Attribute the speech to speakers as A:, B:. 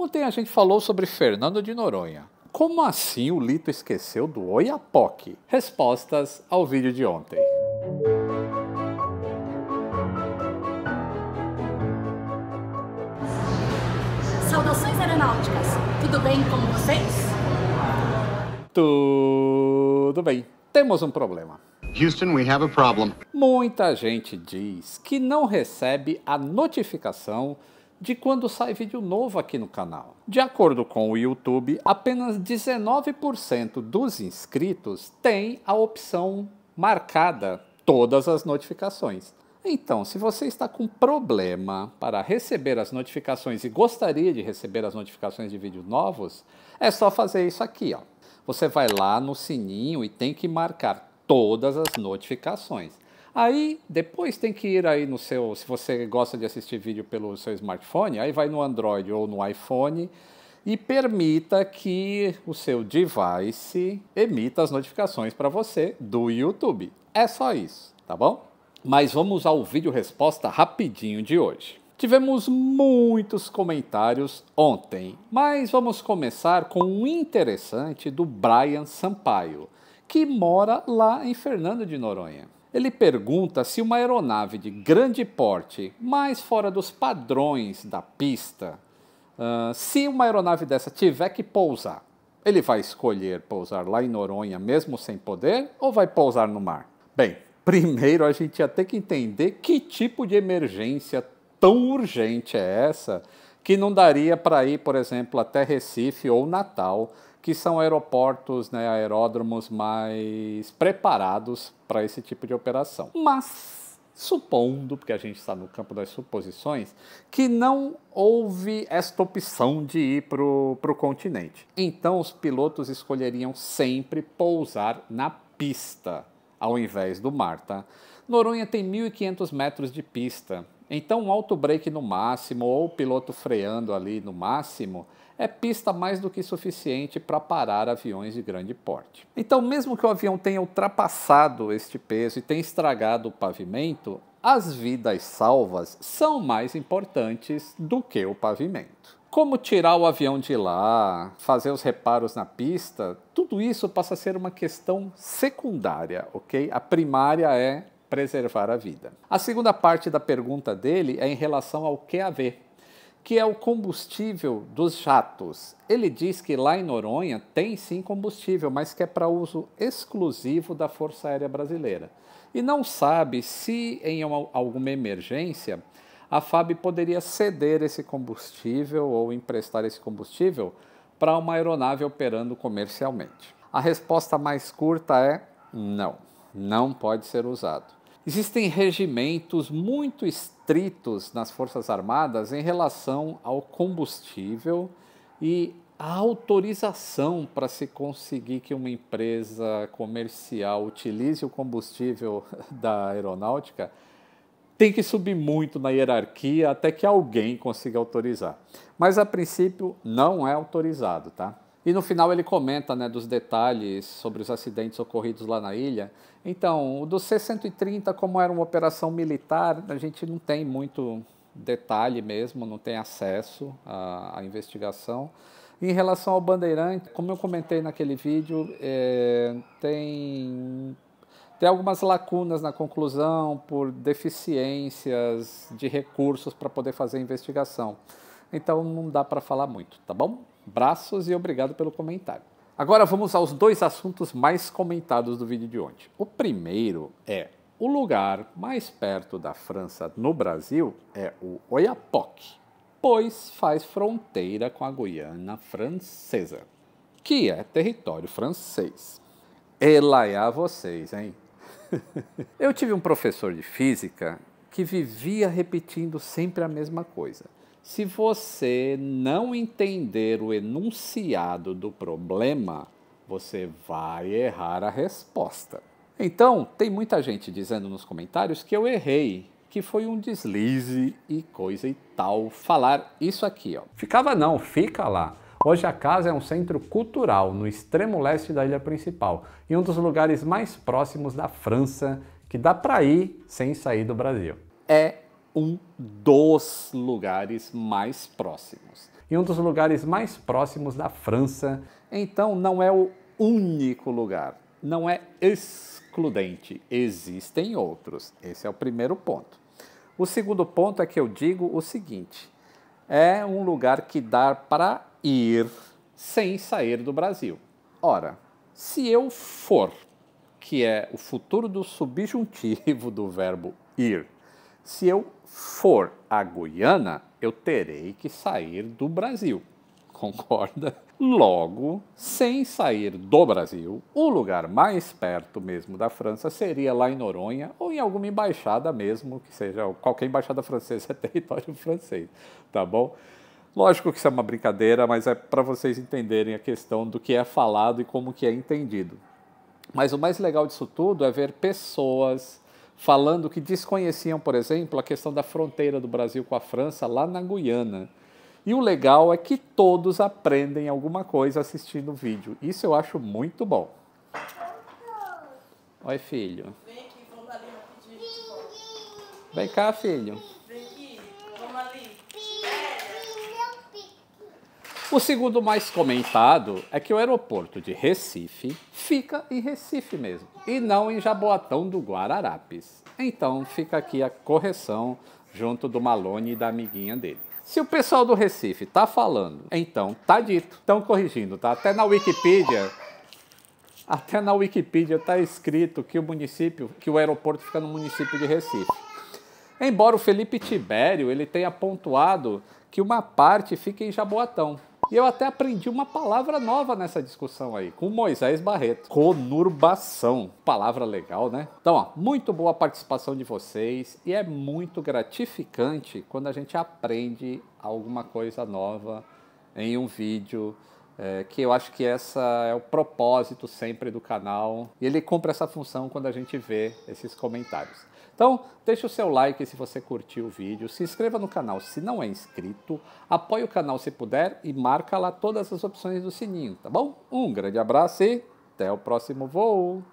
A: Ontem a gente falou sobre Fernando de Noronha. Como assim o Lito esqueceu do Oiapoque? Respostas ao vídeo de ontem. Saudações aeronáuticas, tudo bem com vocês? Tudo bem, temos um problema. Houston, we have a problem. Muita gente diz que não recebe a notificação de quando sai vídeo novo aqui no canal. De acordo com o YouTube, apenas 19% dos inscritos têm a opção marcada todas as notificações. Então, se você está com problema para receber as notificações e gostaria de receber as notificações de vídeos novos, é só fazer isso aqui, ó. Você vai lá no sininho e tem que marcar todas as notificações. Aí depois tem que ir aí no seu, se você gosta de assistir vídeo pelo seu smartphone, aí vai no Android ou no iPhone e permita que o seu device emita as notificações para você do YouTube. É só isso, tá bom? Mas vamos ao vídeo resposta rapidinho de hoje. Tivemos muitos comentários ontem, mas vamos começar com um interessante do Brian Sampaio que mora lá em Fernando de Noronha. Ele pergunta se uma aeronave de grande porte, mais fora dos padrões da pista, uh, se uma aeronave dessa tiver que pousar, ele vai escolher pousar lá em Noronha mesmo sem poder ou vai pousar no mar? Bem, primeiro a gente ia ter que entender que tipo de emergência tão urgente é essa que não daria para ir, por exemplo, até Recife ou Natal que são aeroportos, né, aeródromos mais preparados para esse tipo de operação. Mas supondo, porque a gente está no campo das suposições, que não houve esta opção de ir para o continente. Então os pilotos escolheriam sempre pousar na pista ao invés do mar. Tá? Noronha tem 1.500 metros de pista, então, um auto break no máximo ou o piloto freando ali no máximo é pista mais do que suficiente para parar aviões de grande porte. Então, mesmo que o avião tenha ultrapassado este peso e tenha estragado o pavimento, as vidas salvas são mais importantes do que o pavimento. Como tirar o avião de lá, fazer os reparos na pista, tudo isso passa a ser uma questão secundária, ok? A primária é preservar a vida. A segunda parte da pergunta dele é em relação ao QAV, que é o combustível dos jatos. Ele diz que lá em Noronha tem sim combustível, mas que é para uso exclusivo da Força Aérea Brasileira. E não sabe se em uma, alguma emergência a FAB poderia ceder esse combustível ou emprestar esse combustível para uma aeronave operando comercialmente. A resposta mais curta é não, não pode ser usado. Existem regimentos muito estritos nas Forças Armadas em relação ao combustível e a autorização para se conseguir que uma empresa comercial utilize o combustível da aeronáutica tem que subir muito na hierarquia até que alguém consiga autorizar. Mas a princípio não é autorizado, tá? E no final ele comenta né, dos detalhes sobre os acidentes ocorridos lá na ilha. Então, o do C-130, como era uma operação militar, a gente não tem muito detalhe mesmo, não tem acesso à, à investigação. Em relação ao Bandeirante, como eu comentei naquele vídeo, é, tem, tem algumas lacunas na conclusão por deficiências de recursos para poder fazer a investigação. Então não dá para falar muito, tá bom? Braços e obrigado pelo comentário. Agora vamos aos dois assuntos mais comentados do vídeo de ontem. O primeiro é o lugar mais perto da França no Brasil é o Oiapoque, pois faz fronteira com a Guiana Francesa, que é território francês. Elaiá é vocês, hein? Eu tive um professor de física que vivia repetindo sempre a mesma coisa. Se você não entender o enunciado do problema, você vai errar a resposta. Então, tem muita gente dizendo nos comentários que eu errei, que foi um deslize e coisa e tal falar isso aqui, ó. Ficava não, fica lá. Hoje a casa é um centro cultural no extremo leste da ilha principal e um dos lugares mais próximos da França que dá para ir sem sair do Brasil. É um dos lugares mais próximos. E um dos lugares mais próximos da França. Então, não é o único lugar, não é excludente. Existem outros. Esse é o primeiro ponto. O segundo ponto é que eu digo o seguinte: é um lugar que dá para ir sem sair do Brasil. Ora, se eu for, que é o futuro do subjuntivo do verbo ir, se eu for a Guiana, eu terei que sair do Brasil. Concorda? Logo, sem sair do Brasil, o lugar mais perto mesmo da França seria lá em Noronha ou em alguma embaixada mesmo, que seja qualquer embaixada francesa é território francês, tá bom? Lógico que isso é uma brincadeira, mas é para vocês entenderem a questão do que é falado e como que é entendido. Mas o mais legal disso tudo é ver pessoas, falando que desconheciam, por exemplo, a questão da fronteira do Brasil com a França lá na Guiana. E o legal é que todos aprendem alguma coisa assistindo o vídeo. Isso eu acho muito bom. Oi, filho. Vem cá, filho. O segundo mais comentado é que o aeroporto de Recife fica em Recife mesmo, e não em Jaboatão do Guararapes. Então fica aqui a correção junto do Malone e da amiguinha dele. Se o pessoal do Recife tá falando, então tá dito. Estão corrigindo, tá? Até na Wikipedia, até na Wikipedia tá escrito que o município, que o aeroporto fica no município de Recife. Embora o Felipe Tibério ele tenha pontuado que uma parte fica em Jaboatão, e eu até aprendi uma palavra nova nessa discussão aí, com Moisés Barreto. Conurbação. Palavra legal, né? Então, ó, muito boa participação de vocês e é muito gratificante quando a gente aprende alguma coisa nova em um vídeo é, que eu acho que essa é o propósito sempre do canal e ele cumpre essa função quando a gente vê esses comentários. Então, deixe o seu like se você curtiu o vídeo, se inscreva no canal se não é inscrito, apoie o canal se puder e marca lá todas as opções do sininho, tá bom? Um grande abraço e até o próximo voo!